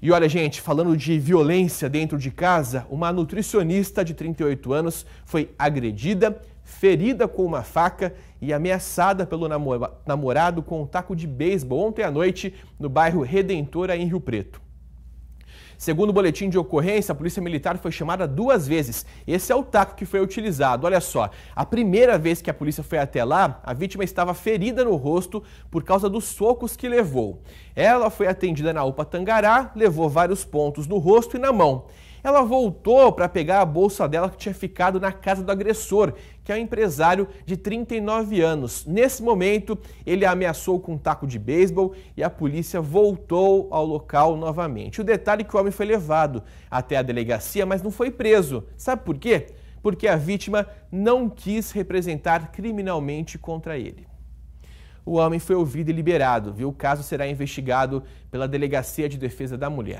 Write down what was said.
E olha, gente, falando de violência dentro de casa, uma nutricionista de 38 anos foi agredida, ferida com uma faca e ameaçada pelo namorado com um taco de beisebol ontem à noite no bairro Redentora, em Rio Preto. Segundo o boletim de ocorrência, a Polícia Militar foi chamada duas vezes. Esse é o taco que foi utilizado. Olha só, a primeira vez que a polícia foi até lá, a vítima estava ferida no rosto por causa dos socos que levou. Ela foi atendida na UPA Tangará, levou vários pontos no rosto e na mão. Ela voltou para pegar a bolsa dela que tinha ficado na casa do agressor, que é um empresário de 39 anos. Nesse momento, ele a ameaçou com um taco de beisebol e a polícia voltou ao local novamente. O detalhe é que o homem foi levado até a delegacia, mas não foi preso. Sabe por quê? Porque a vítima não quis representar criminalmente contra ele. O homem foi ouvido e liberado, viu? O caso será investigado pela Delegacia de Defesa da Mulher.